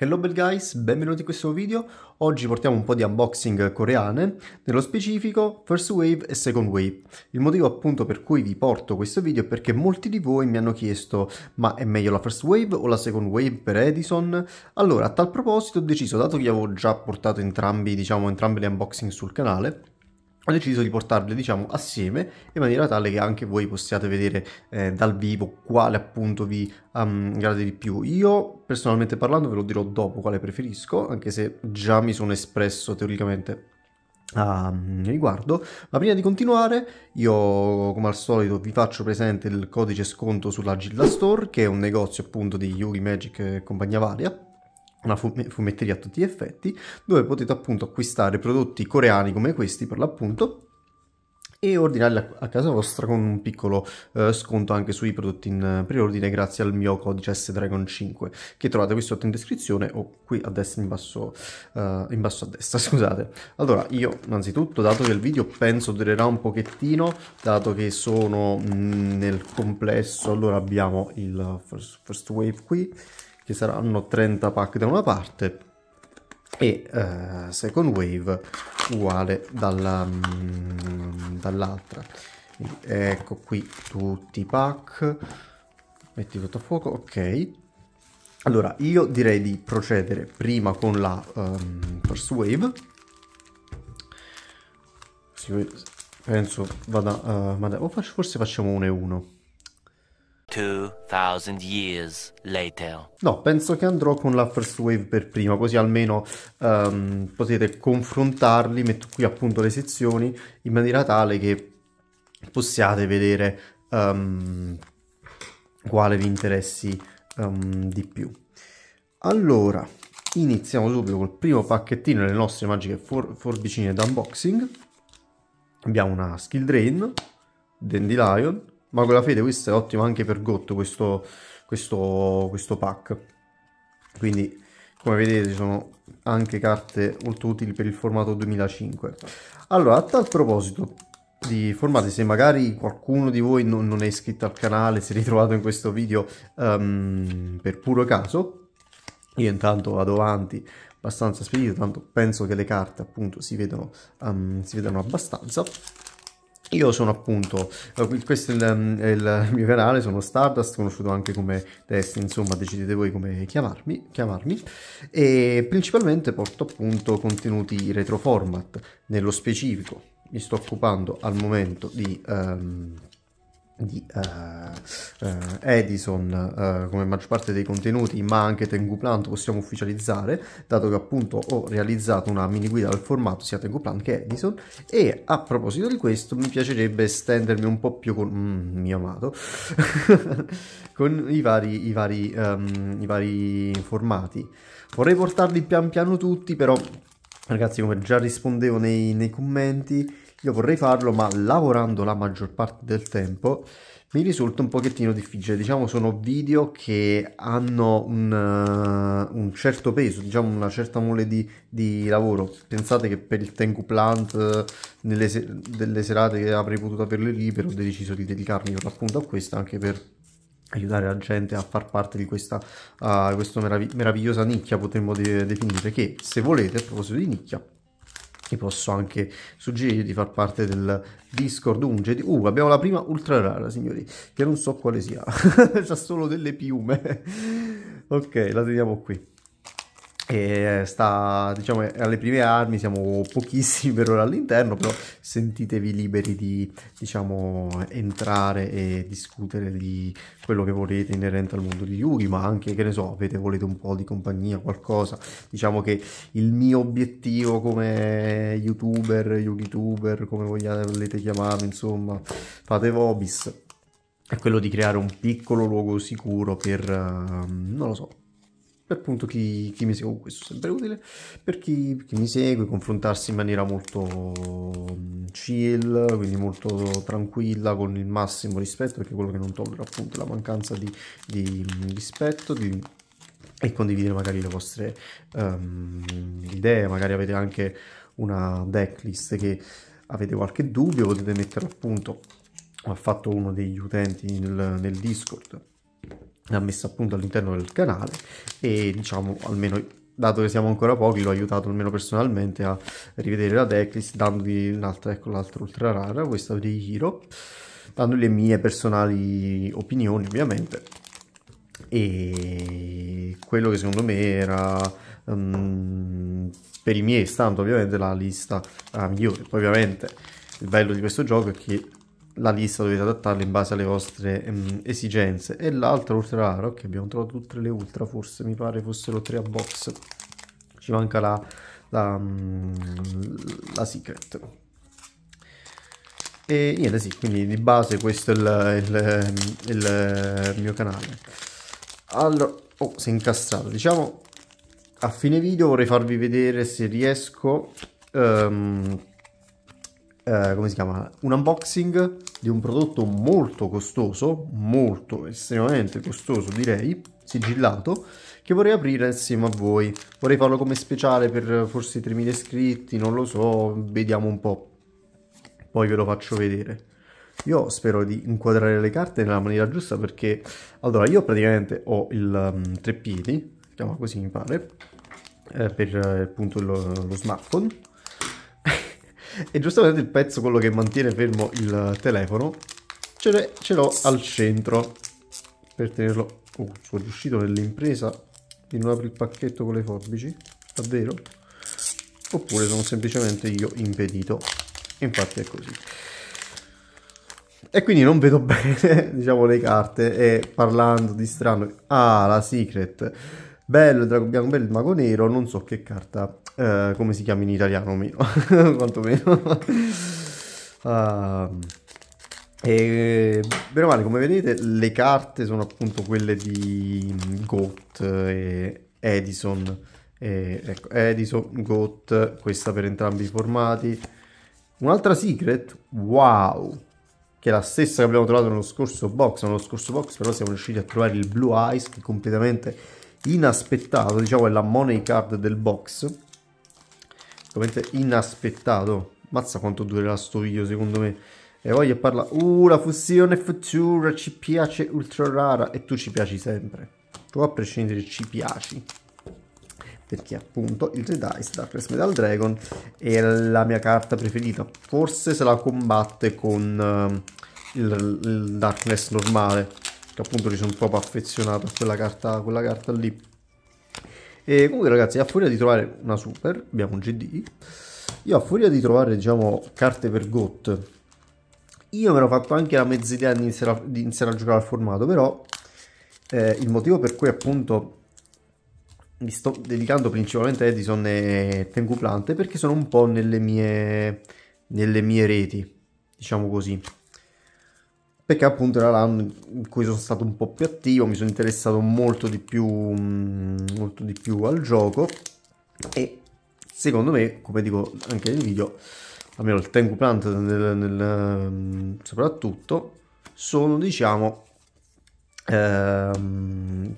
Hello bel guys, benvenuti in questo nuovo video. Oggi portiamo un po' di unboxing coreane, nello specifico First Wave e Second Wave. Il motivo appunto per cui vi porto questo video è perché molti di voi mi hanno chiesto ma è meglio la First Wave o la Second Wave per Edison? Allora, a tal proposito ho deciso, dato che avevo già portato entrambi, diciamo, entrambi le unboxing sul canale, ho deciso di portarle diciamo assieme in maniera tale che anche voi possiate vedere eh, dal vivo quale appunto vi um, ehm, grada di più io personalmente parlando ve lo dirò dopo quale preferisco anche se già mi sono espresso teoricamente a mm, riguardo ma prima di continuare io come al solito vi faccio presente il codice sconto sulla Gilda Store che è un negozio appunto di Yugi Magic e compagnia varia una fumetteria a tutti gli effetti, dove potete appunto acquistare prodotti coreani come questi per l'appunto e ordinarli a casa vostra con un piccolo eh, sconto anche sui prodotti in preordine grazie al mio codice S-Dragon5 che trovate qui sotto in descrizione o qui a destra in basso, eh, in basso a destra scusate allora io innanzitutto dato che il video penso durerà un pochettino dato che sono mh, mm, nel complesso allora abbiamo il first, first wave qui ci saranno 30 pack da una parte e uh, second wave uguale dalla, um, dall'altra ecco qui tutti i pack metti tutto a fuoco ok allora io direi di procedere prima con la um, first wave penso vada uh, eh, ma forse facciamo 1 e 1 2000 years later. No, penso che andrò con la first wave per prima, così almeno um, potete confrontarli, metto qui appunto le sezioni in maniera tale che possiate vedere um, quale vi interessi um, di più. Allora, iniziamo subito col primo pacchettino delle nostre magiche for- forbicine d'unboxing. Abbiamo una Skill Drain, Dandelion, ma con la fede questo è ottimo anche per Gotto, questo, questo, questo pack. Quindi, come vedete, ci sono anche carte molto utili per il formato 2005. Allora, a tal proposito, di formati se magari qualcuno di voi non, non è iscritto al canale si è ritrovato in questo video um, per puro caso io intanto vado avanti abbastanza spedito tanto penso che le carte appunto si vedano, um, ehm, si vedano abbastanza io sono appunto, eh, questo è il, mm, il, mio canale, sono Stardust, conosciuto anche come Test, insomma decidete voi come chiamarmi, chiamarmi, e principalmente porto appunto contenuti retro format, nello specifico mi sto occupando al momento di... Um, di uh, uh, Edison uh, come maggior parte dei contenuti ma anche Tengu Plant possiamo ufficializzare dato che appunto ho realizzato una mini guida al formato sia Tengu Plant che Edison e a proposito di questo mi piacerebbe estendermi un po' più con mm, mio amato con i vari, i, vari, um, i vari formati vorrei portarli pian piano tutti però ragazzi come già rispondevo nei, nei commenti io vorrei farlo, ma lavorando la maggior parte del tempo mi risulta un pochettino difficile. Diciamo sono video che hanno un, uh, un certo peso, diciamo una certa mole di, di, lavoro. Pensate che per il Tengu Plant, eh, nelle se delle serate che avrei potuto averle libero, ho deciso di dedicarmi per l'appunto a questa anche per aiutare la gente a far parte di questa, uh, eh, questa meravigli meravigliosa nicchia, potremmo de definire, che se volete, a proposito di nicchia, vi posso anche suggerire di far parte del Discord Unged. Uh, abbiamo la prima ultra rara, signori, che non so quale sia. C'ha solo delle piume. ok, la teniamo qui e sta diciamo alle prime armi siamo pochissimi per ora all'interno però sentitevi liberi di diciamo entrare e discutere di quello che volete inerente al mondo di Yugi ma anche che ne so avete volete un po' di compagnia qualcosa diciamo che il mio obiettivo come youtuber yugituber come vogliate, volete chiamarlo insomma fate vobis è quello di creare un piccolo luogo sicuro per, ehm, non lo so, per appunto chi, chi mi segue, questo è sempre utile, per chi, chi, mi segue, confrontarsi in maniera molto mm, chill, quindi molto tranquilla, con il massimo rispetto, perché quello che non tollero appunto è la mancanza di, di mm, rispetto, di e condividere magari le vostre um, idee, magari avete anche una decklist che avete qualche dubbio, potete mettere appunto, ha fatto uno degli utenti nel, nel Discord, l'ha messo appunto all'interno del canale e diciamo almeno dato che siamo ancora pochi l'ho aiutato almeno personalmente a rivedere la decklist dandogli un'altra ecco l'altra ultra rara questa di Hiro dando le mie personali opinioni ovviamente e quello che secondo me era um, per i miei stando ovviamente la lista ah, migliore poi ovviamente il bello di questo gioco è che la lista dovete adattarla in base alle vostre ehm, esigenze e l'altra ultra raro che abbiamo trovato tutte le ultra forse mi pare fossero tre a box ci manca la, la, mm, la secret e niente sì quindi di base questo è il, il, il, il mio canale allora oh si è incastrato diciamo a fine video vorrei farvi vedere se riesco um, eh, come si chiama, un unboxing di un prodotto molto costoso, molto estremamente costoso direi, sigillato, che vorrei aprire insieme a voi. Vorrei farlo come speciale per forse 3.000 iscritti, non lo so, vediamo un po'. Poi ve lo faccio vedere. Io spero di inquadrare le carte nella maniera giusta perché... Allora, io praticamente ho il um, mm, treppiedi, si chiama così mi pare, eh, per eh, appunto lo, lo smartphone e giustamente il pezzo, quello che mantiene fermo il telefono, ce, ce l'ho al centro per tenerlo... Oh, sono riuscito nell'impresa di non aprire il pacchetto con le forbici, davvero? Oppure sono semplicemente io impedito. Infatti è così. E quindi non vedo bene, diciamo, le carte e parlando di strano... Ah, la Secret! Bello il drago bianco, bello il mago nero, non so che carta eh, come si chiama in italiano meno, quantomeno. uh, e bene male, come vedete, le carte sono appunto quelle di Goat e Edison. E, ecco, Edison, Goat, questa per entrambi i formati. Un'altra secret, wow, che è la stessa che abbiamo trovato nello scorso box. Nello scorso box però siamo riusciti a trovare il Blue Eyes, che è completamente inaspettato, diciamo è la money card del box Assolutamente inaspettato. Mazza quanto durerà sto video secondo me. E voglio parlare. Uh, la fusione futura ci piace ultra rara. E tu ci piaci sempre. Tu a prescindere ci piaci. Perché appunto il Red Ice Darkness Metal Dragon è la mia carta preferita. Forse se la combatte con uh, il, il, Darkness normale. Che appunto mi sono proprio affezionato a quella carta, a quella carta lì. E comunque ragazzi, a furia di trovare una super, abbiamo un GD, io a furia di trovare, diciamo, carte per GOT, io mi ero fatto anche la mezza idea di iniziare a, di iniziare a giocare al formato, però eh, il motivo per cui appunto mi sto dedicando principalmente a Edison e Tenguplante è perché sono un po' nelle mie, nelle mie reti, diciamo così perché appunto era l'anno in cui sono stato un po' più attivo, mi sono interessato molto di più, mm, molto di più al gioco e secondo me, come dico anche nel video, almeno il Tengu Plant nel, nel, mm, soprattutto, sono diciamo ehm,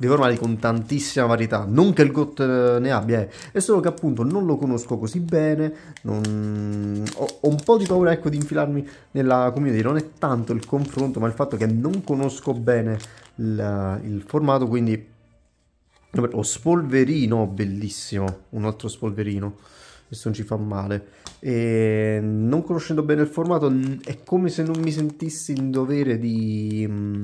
Vive formali con tantissima varietà, non che il GOT eh, ne abbia, eh. è solo che appunto non lo conosco così bene, non... Mm, ho, ho, un po' di paura ecco di infilarmi nella community, non è tanto il confronto ma il fatto che non conosco bene il, il formato, quindi lo Spolverino, bellissimo, un altro Spolverino questo non ci fa male. E non conoscendo bene il formato, è come se non mi sentissi in dovere di, mm,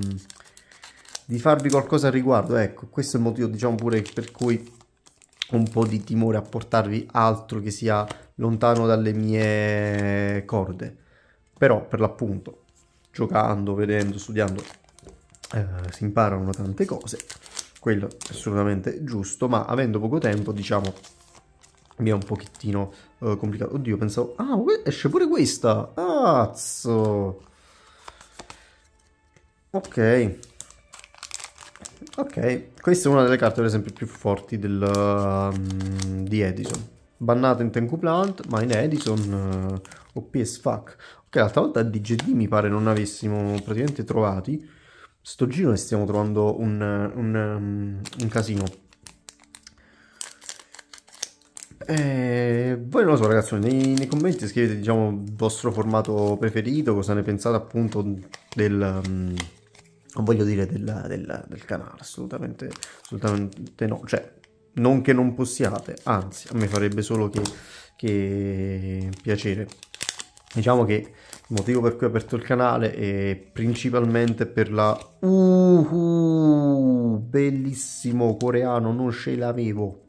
di farvi qualcosa al riguardo. Ecco, questo è il motivo, diciamo, pure per cui ho un po' di timore a portarvi altro che sia lontano dalle mie corde. Però, per l'appunto, giocando, vedendo, studiando, eh, si imparano tante cose. Quello è assolutamente giusto, ma avendo poco tempo, diciamo, mi è un pochettino uh, complicato. Oddio, pensavo... Ah, esce pure questa! cazzo Ok. Ok, questa è una delle carte per esempio più forti del, um, di Edison. Bannata in Tenku Plant, ma in Edison uh, OPS fuck. Ok, l'altra volta a DGD mi pare non avessimo praticamente trovati. Sto giro ne stiamo trovando un, uh, un, um, un casino. E eh, voi non lo so ragazzi, nei, nei, commenti scrivete diciamo il vostro formato preferito, cosa ne pensate appunto del... Um, non voglio dire della, della, del canale, assolutamente, assolutamente no, cioè non che non possiate, anzi a me farebbe solo che, che piacere. Diciamo che il motivo per cui ho aperto il canale è principalmente per la uhu, bellissimo coreano, non ce l'avevo.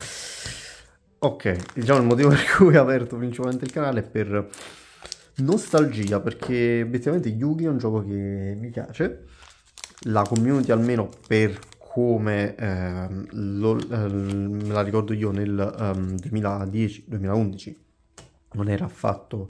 Ok, diciamo il motivo per cui ho aperto principalmente il canale è per nostalgia, perché effettivamente Yugi è un gioco che mi piace la community almeno per come eh, lo, eh, me la ricordo io nel um, ehm, 2010-2011 non era affatto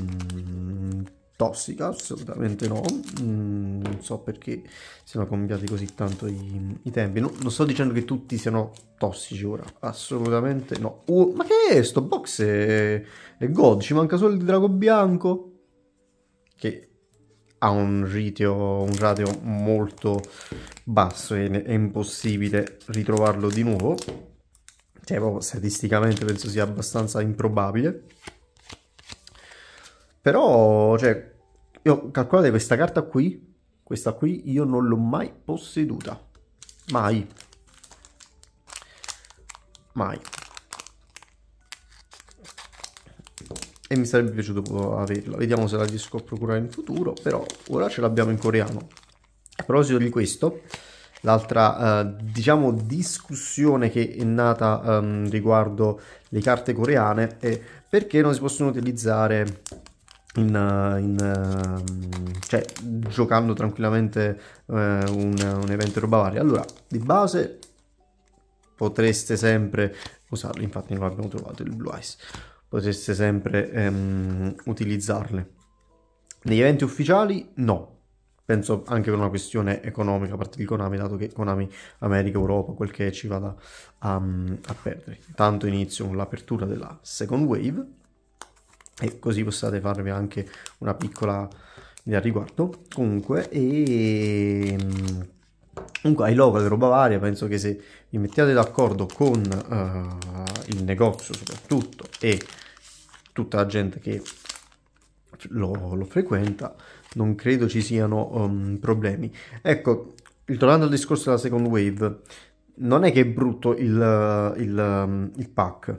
mm, tossica, assolutamente no, mm, non so perché siano cambiati così tanto i, i tempi, no, non sto dicendo che tutti siano tossici ora, assolutamente no, uh, ma che è sto box è, è god, ci manca solo il drago bianco, che ha un, ritio, un ratio molto basso e è impossibile ritrovarlo di nuovo. Cioè, proprio statisticamente penso sia abbastanza improbabile. Però, cioè, io calcolate questa carta qui, questa qui io non l'ho mai posseduta. Mai. Mai. e mi sarebbe piaciuto averla. Vediamo se la riesco a procurare in futuro, però ora ce l'abbiamo in coreano. A proposito di questo, l'altra eh, diciamo discussione che è nata ehm, riguardo le carte coreane è perché non si possono utilizzare in, eh, in, ehm, cioè, giocando tranquillamente eh, un, un, evento roba varia. Allora, di base potreste sempre usarlo, infatti non abbiamo trovato il Blue ice poteste sempre ehm, utilizzarle. Negli eventi ufficiali no, penso anche per una questione economica a parte di Konami, dato che Konami America, Europa, quel che ci vada um, a perdere. Intanto inizio con l'apertura della second wave e così possiate farvi anche una piccola idea al riguardo. Comunque, e ehm, Comunque ai local Roba varia penso che se vi mettiate d'accordo con uh, il negozio soprattutto e tutta la gente che lo, lo frequenta, non credo ci siano um, problemi. Ecco, ritornando al discorso della second wave, non è che è brutto il, il, um, il pack,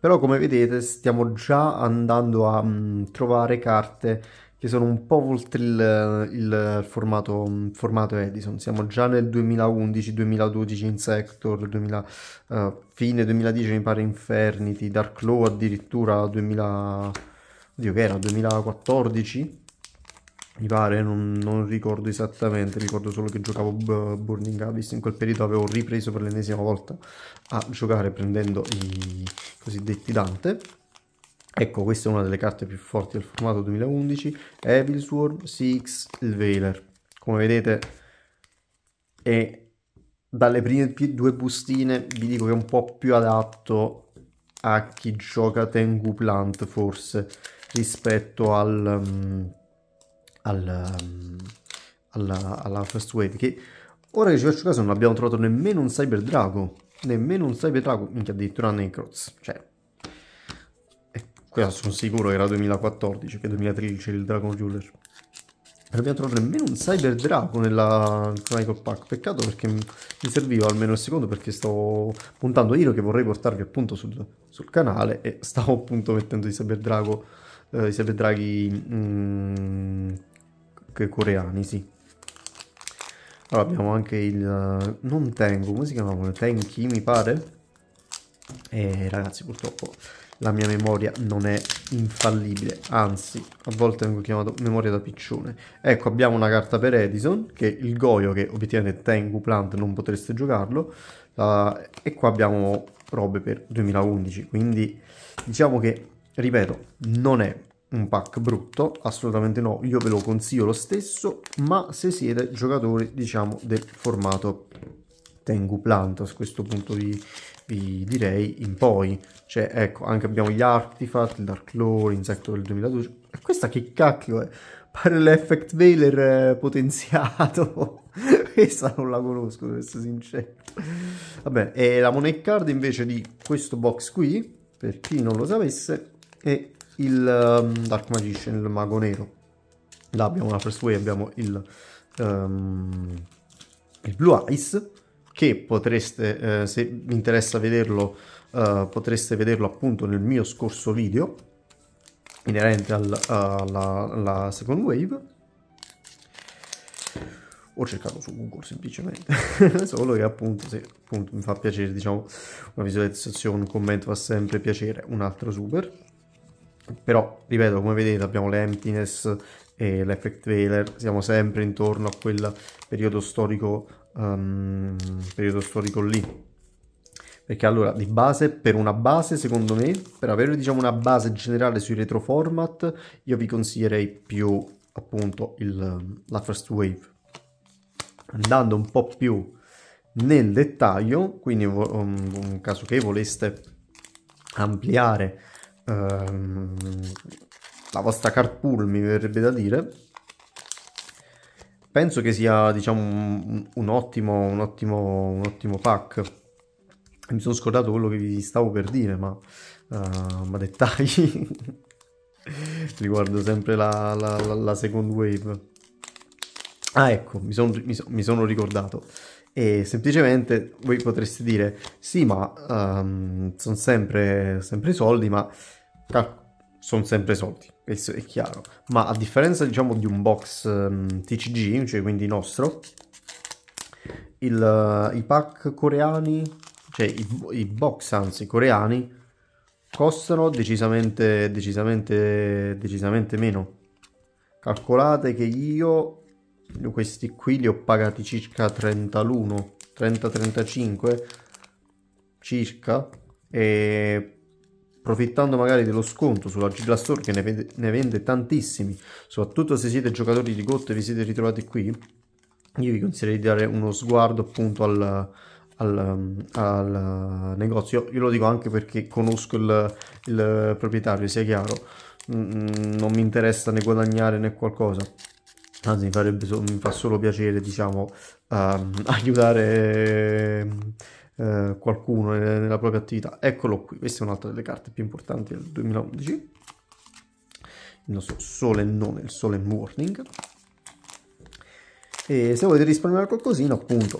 però come vedete stiamo già andando a um, trovare carte che sono un po' oltre il, il formato, formato, Edison. Siamo già nel 2011-2012 in Sector, 2000, uh, eh, fine 2010 mi pare Infernity, Dark Law addirittura 2000, oddio che era, 2014? Mi pare, non, non, ricordo esattamente, ricordo solo che giocavo B- Burning Abyss, in quel periodo avevo ripreso per l'ennesima volta a giocare prendendo i cosiddetti Dante. Ecco, questa è una delle carte più forti del formato 2011, Evil Swarm CX il Veiler. Come vedete è dalle prime due bustine vi dico che è un po' più adatto a chi gioca Tengu Plant forse rispetto al, um, al, um, alla, alla, First Wave che ora che ci faccio caso non abbiamo trovato nemmeno un Cyber Drago nemmeno un Cyber Drago, minchia addirittura Necroz cioè quella sono sicuro era 2014, che 2013 il Dragon Jeweler. Non abbiamo trovato nemmeno un Cyber Draco nella Chronicle Pack. Peccato perché mi serviva almeno il secondo perché stavo puntando io che vorrei portarvi appunto sul, sul canale e stavo appunto mettendo i Cyber Draco, eh, i Cyber Draghi mm, coreani, sì. Allora abbiamo anche il... non Tengu, come si chiamavano? Tenki mi pare? E eh, ragazzi purtroppo la mia memoria non è infallibile, anzi a volte vengo chiamato memoria da piccione. Ecco abbiamo una carta per Edison, che è il Goyo, che obiettivamente Tengu Plant non potreste giocarlo, la... e qua abbiamo robe per 2011, quindi diciamo che, ripeto, non è un pack brutto, assolutamente no, io ve lo consiglio lo stesso, ma se siete giocatori, diciamo, del formato Tengu Plant a questo punto di, vi direi in poi. Cioè, ecco, anche abbiamo gli Artifact, il Dark Lore, Insecto del 2012. E questa che cacchio è? Pare l'Effect Veiler eh, potenziato. questa non la conosco, devo essere sincero. Vabbè, e la Money Card invece di questo box qui, per chi non lo sapesse, è il um, Dark Magician, il Mago Nero. Là abbiamo la First Way, abbiamo il... Um, il Blue Ice che potreste, eh, se vi interessa vederlo, eh, potreste vederlo appunto nel mio scorso video inerente alla, alla second wave. Ho cercato su Google semplicemente, solo che appunto se appunto mi fa piacere, diciamo, una visualizzazione, un commento fa sempre piacere, un altro super. Però, ripeto, come vedete abbiamo l'emptiness e l'effect trailer, siamo sempre intorno a quel periodo storico um, ehm, periodo storico lì. Perché allora, di base, per una base, secondo me, per avere diciamo una base generale sui retro format, io vi consiglierei più appunto il, la first wave. Andando un po' più nel dettaglio, quindi um, un caso che voleste ampliare um, la vostra carpool, mi verrebbe da dire, penso che sia diciamo un, un, ottimo, un, ottimo, un ottimo pack mi sono scordato quello che vi stavo per dire ma, uh, ma dettagli riguardo sempre la, la, la, la, second wave ah ecco mi, son, mi, mi sono ricordato e semplicemente voi potreste dire sì ma um, ehm, sono sempre, sempre soldi ma sono sempre soldi questo è chiaro, ma a differenza diciamo di un box um, ehm, TCG, cioè quindi nostro, il, uh, i pack coreani, cioè i, i, box anzi coreani, costano decisamente, decisamente, decisamente meno. Calcolate che io questi qui li ho pagati circa 30 30-35 circa, e approfittando magari dello sconto sulla Gila Store che ne vende, ne vende tantissimi, soprattutto se siete giocatori di GOT e vi siete ritrovati qui, io vi consiglierei di dare uno sguardo appunto al, al, al negozio. Io lo dico anche perché conosco il, il proprietario, sia chiaro, mm, mm, non mi interessa né guadagnare né qualcosa. Anzi, mi, farebbe, mi fa solo piacere, diciamo, uh, aiutare eh, qualcuno nella propria attività. Eccolo qui, questa è un'altra delle carte più importanti del 2011. Il nostro Sole non, il Sole Morning. E se volete risparmiare qualcosina, appunto,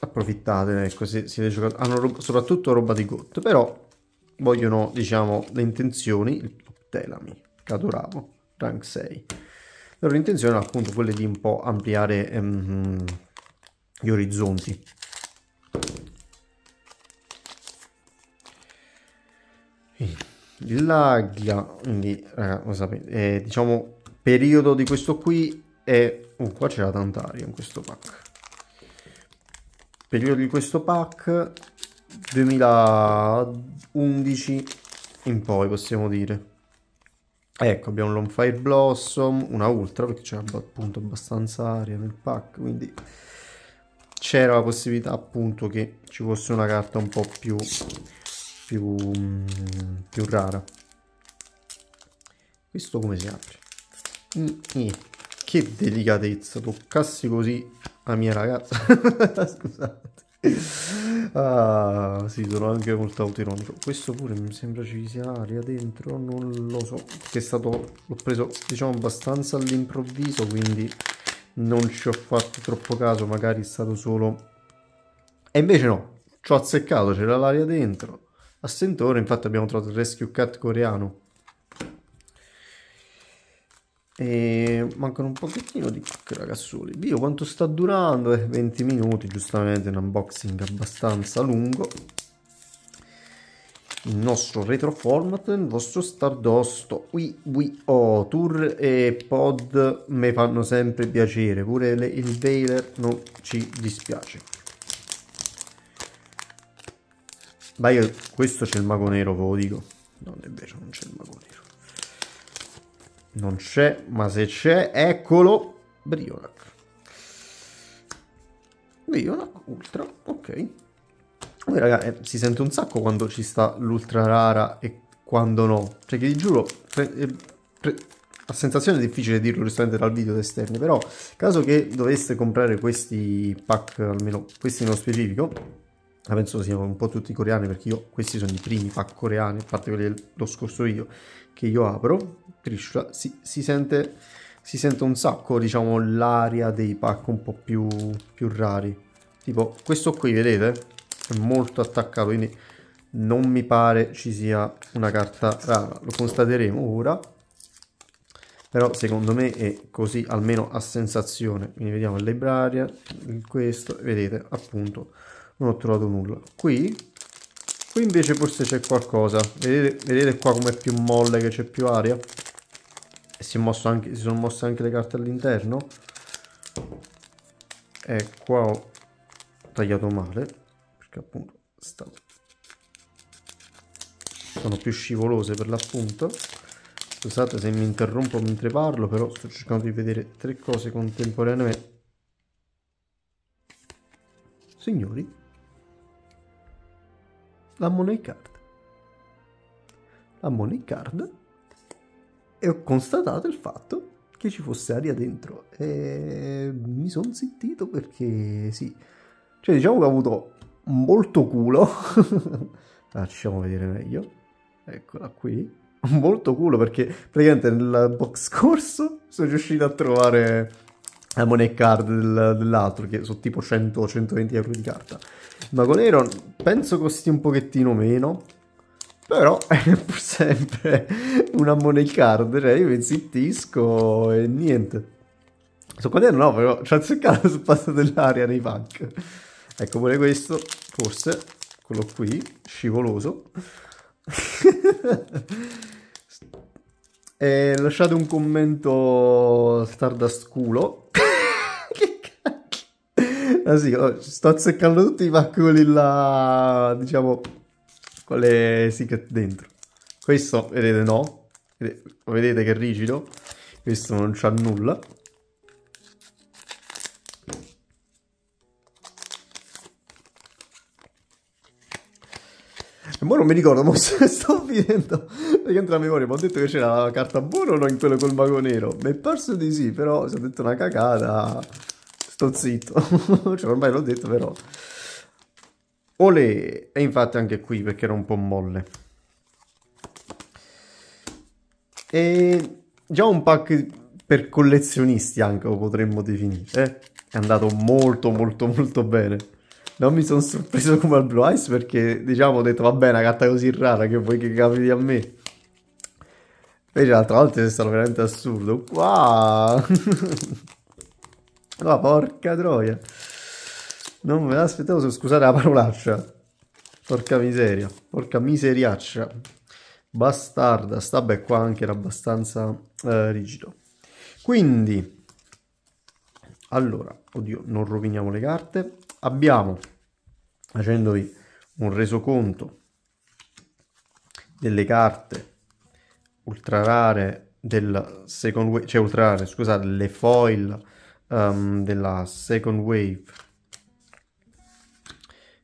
approfittate, ecco, se siete giocatori, hanno soprattutto roba di GOT, però vogliono, diciamo, le intenzioni, il Telami, che rank 6. La loro intenzione era appunto quella di un po' ampliare ehm, gli orizzonti La ghia, quindi ragazzi, lo sapete, è, diciamo periodo di questo qui è... Oh, qua c'era Tantaria in questo pack. Periodo di questo pack 2011 in poi possiamo dire. Ecco, abbiamo un Longfire Blossom, una Ultra, perché c'era appunto abbastanza aria nel pack, quindi c'era la possibilità appunto che ci fosse una carta un po' più più, più rara. Questo come si apre? Mm Che delicatezza, toccassi così la mia ragazza. Scusate. Ah, sì, sono anche molto autironico. Questo pure mi sembra ci sia aria dentro, non lo so. Che è stato, l'ho preso diciamo abbastanza all'improvviso, quindi non ci ho fatto troppo caso. Magari è stato solo. E invece no, ci ho azzeccato, c'era l'aria dentro a Sentore infatti abbiamo trovato il rescue cat coreano e mancano un pochettino di ragazzuoli Dio quanto sta durando eh, 20 minuti giustamente un unboxing abbastanza lungo il nostro retro format il vostro stardosto qui qui oh, tour e pod mi fanno sempre piacere pure le, il veiler non ci dispiace Ma io, questo c'è il mago nero, ve lo dico. Non è vero, non c'è il mago nero. Non c'è, ma se c'è, eccolo, Brionac. Brionac Ultra, ok. Poi raga, eh, si sente un sacco quando ci sta l'ultra rara e quando no. Cioè che vi giuro, la eh, sensazione è difficile dirlo giustamente dal video esterni, però caso che doveste comprare questi pack, almeno questi nello specifico, ma ah, penso siano un po' tutti coreani perché io, questi sono i primi pack coreani, a parte quelli dello scorso io, che io apro, Trishula, si, si, sente, si sente un sacco, diciamo, l'aria dei pack un po' più, più rari. Tipo, questo qui, vedete? È molto attaccato, quindi non mi pare ci sia una carta rara, lo constateremo ora. Però secondo me è così, almeno a sensazione. Quindi vediamo il librarian, questo, vedete appunto non ho trovato nulla qui qui invece forse c'è qualcosa vedete, vedete qua com'è più molle che c'è più aria e si, anche, si sono mosse anche le carte all'interno e qua ho tagliato male perché appunto sta... sono più scivolose per l'appunto scusate se mi interrompo mentre parlo però sto cercando di vedere tre cose contemporaneamente signori la money card. La money card e ho constatato il fatto che ci fosse aria dentro e mi sono sentito perché sì, cioè diciamo che ho avuto molto culo, facciamo ah, vedere meglio, eccola qui, molto culo perché praticamente nel box scorso sono riuscito a trovare la money card del, dell'altro che sono tipo 100-120 euro di carta Magonero penso costi un pochettino meno però è pur sempre una money card cioè io mi zittisco e niente sto quaderno no però ci ha azzeccato sul passo dell'aria nei punk ecco pure questo forse quello qui scivoloso lasciate un commento stardasculo Ah, sì, oh, sto azzeccando tutti i vaculi là, diciamo, con le sigat dentro. Questo, vedete, no. Vedete che è rigido. Questo non c'ha nulla. E ora non mi ricordo, ma sto finendo. Perché entra a memoria, ma ho detto che c'era la carta buona o no in quello col mago nero? Mi è parso di sì, però si è detto una cagata sto zitto, cioè, ormai l'ho detto però. Ole, e infatti anche qui perché era un po' molle. E già un pack per collezionisti anche lo potremmo definire, eh. è andato molto molto molto bene. Non mi sono sorpreso come al Blue Ice perché diciamo ho detto vabbè una carta così rara che vuoi che capiti a me. Invece l'altra volta è stato veramente assurdo. Wow! No, oh, porca troia. Non me l'aspettavo, scusate la parolaccia. Porca miseria, porca miseriaccia. Bastarda, sta beh qua anche era abbastanza eh, rigido. Quindi, allora, oddio, non roviniamo le carte. Abbiamo, facendovi un resoconto delle carte ultra rare del second wave, cioè ultra rare, scusate, le foil um, della Second Wave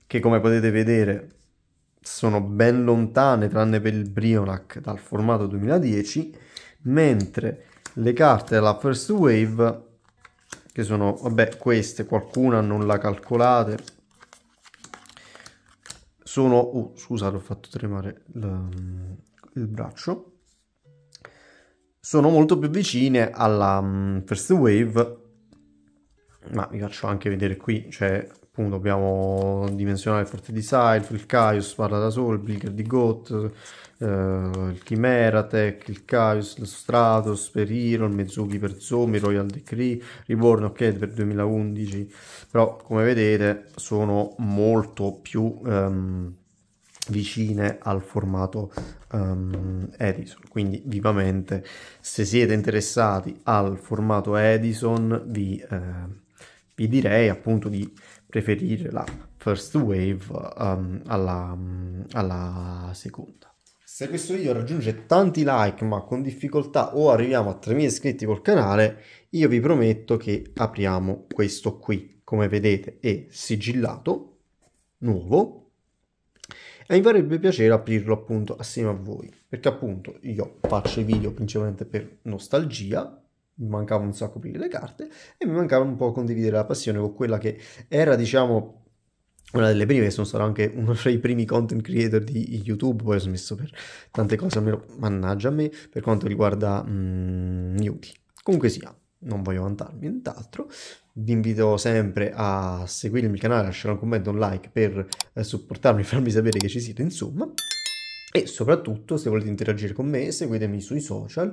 che come potete vedere sono ben lontane tranne per il Brionac dal formato 2010 mentre le carte della First Wave che sono vabbè queste qualcuna non la calcolate sono oh, scusate ho fatto tremare il, il braccio sono molto più vicine alla mm, First Wave ma vi faccio anche vedere qui, cioè appunto dobbiamo dimensionare il forte di Sylph, il Caius parla da solo, il Blicker di Goth, eh, il Chimera Tech, il Caius, lo Stratos per Hero, il Mezuki per Zombie, Royal Decree, Riborn ok per 2011, però come vedete sono molto più... Ehm, vicine al formato um, Edison. Quindi vivamente, se siete interessati al formato Edison, vi... Eh vi direi appunto di preferire la first wave um, alla, alla seconda. Se questo video raggiunge tanti like ma con difficoltà o arriviamo a 3000 iscritti col canale, io vi prometto che apriamo questo qui. Come vedete è sigillato, nuovo, e mi farebbe piacere aprirlo appunto assieme a voi, perché appunto io faccio i video principalmente per nostalgia, mi mancava un sacco aprire le carte e mi mancava un po' condividere la passione con quella che era, diciamo, una delle prime, sono stato anche uno dei primi content creator di YouTube, poi ho smesso per tante cose, almeno mannaggia a me, per quanto riguarda mm, Newty. Comunque sia, non voglio vantarmi nient'altro, vi invito sempre a seguire il mio canale, a lasciare un commento, un like per eh, supportarmi, farmi sapere che ci siete, insomma. E soprattutto, se volete interagire con me, seguitemi sui social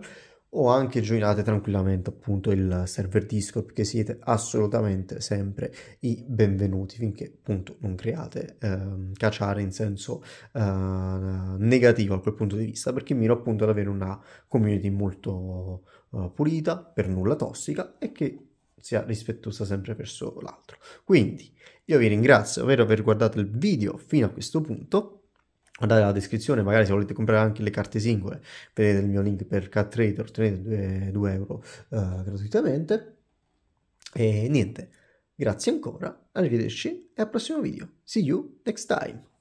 o anche joinate tranquillamente appunto il server Discord che siete assolutamente sempre i benvenuti finché appunto non create eh, cacciare in senso eh, negativo a quel punto di vista perché miro appunto ad avere una community molto eh, pulita, per nulla tossica e che sia rispettosa sempre verso l'altro. Quindi io vi ringrazio per aver guardato il video fino a questo punto andate nella descrizione, magari se volete comprare anche le carte singole, vedete il mio link per Cat Trader, ottenete 2, 2 euro uh, gratuitamente. E niente, grazie ancora, arrivederci e al prossimo video. See you next time!